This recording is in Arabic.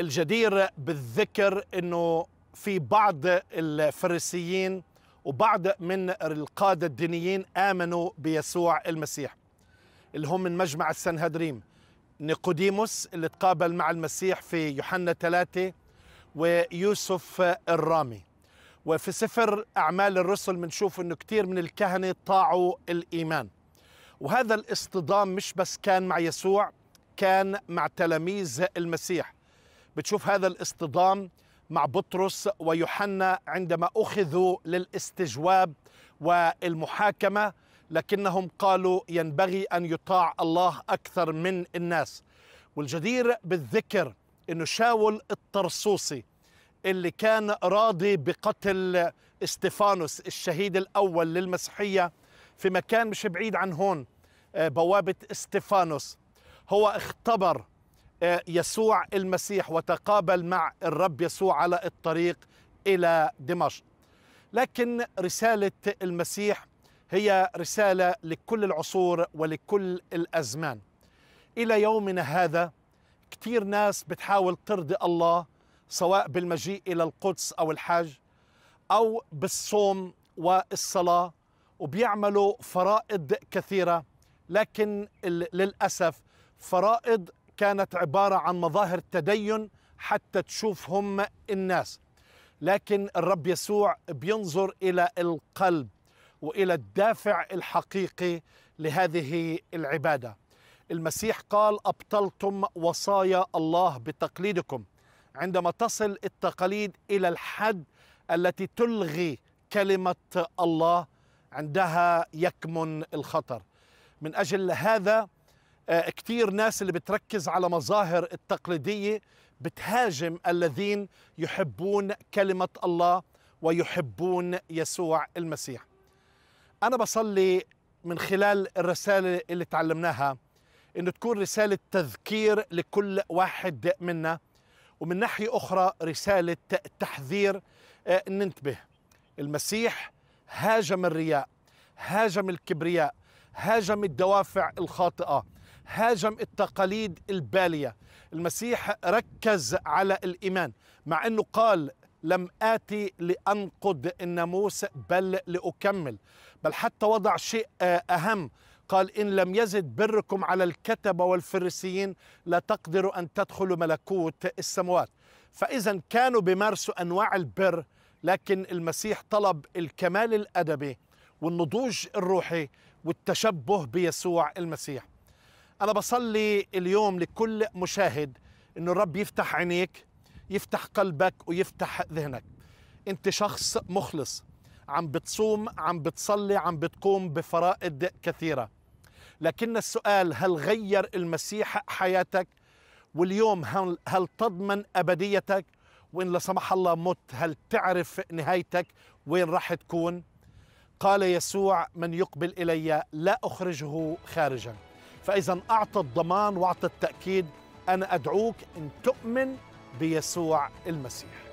الجدير بالذكر انه في بعض الفريسيين وبعض من القاده الدينيين امنوا بيسوع المسيح اللي هم من مجمع السنهدريم نيقوديموس اللي تقابل مع المسيح في يوحنا ثلاثة ويوسف الرامي وفي سفر أعمال الرسل بنشوف أنه كثير من الكهنة طاعوا الإيمان وهذا الاصطدام مش بس كان مع يسوع كان مع تلاميذ المسيح بتشوف هذا الاصطدام مع بطرس ويوحنا عندما اخذوا للاستجواب والمحاكمه لكنهم قالوا ينبغي ان يطاع الله اكثر من الناس والجدير بالذكر انه شاول الطرسوسي اللي كان راضي بقتل استفانوس الشهيد الاول للمسيحيه في مكان مش بعيد عن هون آه، بوابه استفانوس هو اختبر يسوع المسيح وتقابل مع الرب يسوع على الطريق الى دمشق لكن رساله المسيح هي رساله لكل العصور ولكل الازمان الى يومنا هذا كثير ناس بتحاول ترضي الله سواء بالمجيء الى القدس او الحج او بالصوم والصلاه وبيعملوا فرائض كثيره لكن للاسف فرائض كانت عبارة عن مظاهر تدين حتى تشوفهم الناس لكن الرب يسوع بينظر إلى القلب وإلى الدافع الحقيقي لهذه العبادة المسيح قال أبطلتم وصايا الله بتقليدكم عندما تصل التقاليد إلى الحد التي تلغي كلمة الله عندها يكمن الخطر من أجل هذا آه، كثير ناس اللي بتركز على مظاهر التقليدية بتهاجم الذين يحبون كلمة الله ويحبون يسوع المسيح أنا بصلي من خلال الرسالة اللي تعلمناها إنه تكون رسالة تذكير لكل واحد منا ومن ناحية أخرى رسالة تحذير آه، ننتبه المسيح هاجم الرياء هاجم الكبرياء هاجم الدوافع الخاطئة هاجم التقاليد الباليه المسيح ركز على الايمان مع انه قال لم آتي لأنقض الناموس بل لأكمل بل حتى وضع شيء آه، أهم قال إن لم يزد بركم على الكتبة والفريسيين لا تقدروا أن تدخلوا ملكوت السموات فإذا كانوا بيمارسوا أنواع البر لكن المسيح طلب الكمال الأدبي والنضوج الروحي والتشبه بيسوع المسيح أنا بصلي اليوم لكل مشاهد إن الرب يفتح عينيك يفتح قلبك ويفتح ذهنك أنت شخص مخلص عم بتصوم عم بتصلي عم بتقوم بفرائض كثيرة لكن السؤال هل غير المسيح حياتك واليوم هل, هل تضمن أبديتك وإن لا سمح الله مت هل تعرف نهايتك وين راح تكون قال يسوع من يقبل إلي لا أخرجه خارجاً فإذا أعطى الضمان وأعطى التأكيد أنا أدعوك أن تؤمن بيسوع المسيح